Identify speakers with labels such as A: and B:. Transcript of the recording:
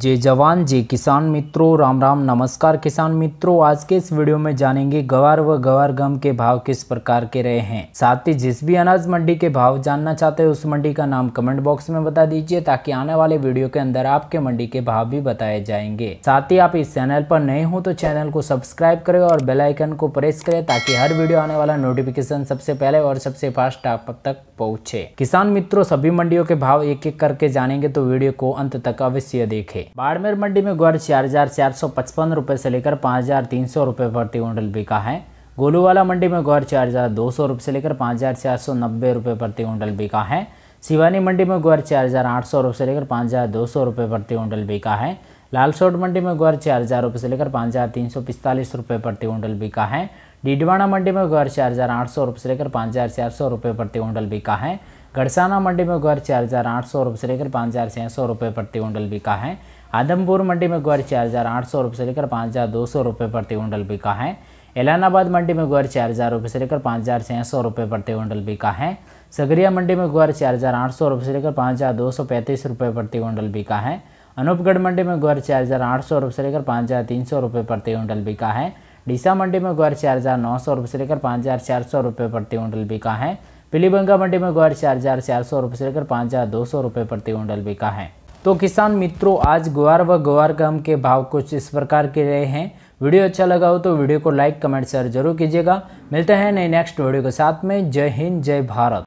A: जय जवान जय किसान मित्रों राम राम नमस्कार किसान मित्रों आज के इस वीडियो में जानेंगे गवार व गवार गम के भाव किस प्रकार के रहे हैं साथ ही जिस भी अनाज मंडी के भाव जानना चाहते हैं उस मंडी का नाम कमेंट बॉक्स में बता दीजिए ताकि आने वाले वीडियो के अंदर आपके मंडी के भाव भी बताए जाएंगे साथ ही आप इस चैनल पर नए हो तो चैनल को सब्सक्राइब करे और बेलाइकन को प्रेस करे ताकि हर वीडियो आने वाला नोटिफिकेशन सबसे पहले और सबसे फास्ट आप तक पहुँचे किसान मित्रों सभी मंडियों के भाव एक एक करके जानेंगे तो वीडियो को अंत तक अवश्य देखे बाड़मेर मंडी में ग्वार चार हजार चार सौ पचपन रुपये से लेकर पाँच हजार तीन सौ रुपये प्रति क्विंटल बिका है गोलूवाला मंडी में ग्वार चार हजार दो सौ रुपये से लेकर पाँच हजार चार सौ नब्बे रुपये प्रति क्विंटल बिका है शिवानी मंडी में ग्वार चार हजार आठ सौ रुपये से लेकर पाँच हजार दो सौ रुपये प्रति क्विंटल बिका है लालसोट मंडी में ग्वार चार हज़ार रुपये से लेकर पाँच हज़ार तीन सौ पिस्तालीस रुपये प्रति क्विंटल बिका है डीडवाणा मंडी में ग्वार चार हज़ार आठ सौ रुपये से लेकर पाँच हज़ार चार सौ रुपये प्रति क्विंटल बिका है गड़साना मंडी में ग्वार चार हज़ार आठ सौ रुपये से लेकर पाँच हज़ार छः सौ रुपये प्रति कुंटल बिका है आदमपुर मंडी में ग्वार चार हज़ार आठ सौ रुपये से लेकर पाँच हज़ार दो सौ रुपये प्रति कुंटल बिका है एलानाबाद मंडी में ग्वार चार हज़ार रुपये से लेकर पाँच हज़ार छः सौ रुपये प्रति कुंटल बिका है सगरिया मंडी में ग्वार चार हज़ार आठ सौ रुपये से लेकर पाँच हज़ार दो सौ पैंतीस रुपये प्रति कुंटल बिका है अनूपगढ़ मंडी में ग्वार चार हज़ार आठ सौ रुपये से लेकर पाँच हज़ार तीन सौ रुपये प्रति कुंटल बिका है डीसा मंडी में ग्वार चार हज़ार नौ सौ रुपये से लेकर पाँच हज़ार चार सौ रुपये प्रति कुंटल बिका है बंगा मंडी में ग्वार चार हजार चार सौ रुपये से लेकर पाँच हजार दो सौ रुपये प्रति क्विंटल बिका है तो किसान मित्रों आज ग्वार व ग्वार गम के भाव कुछ इस प्रकार के रहे हैं वीडियो अच्छा लगा हो तो वीडियो को लाइक कमेंट शेयर जरूर कीजिएगा मिलते हैं नए नेक्स्ट वीडियो के साथ में जय हिंद जय भारत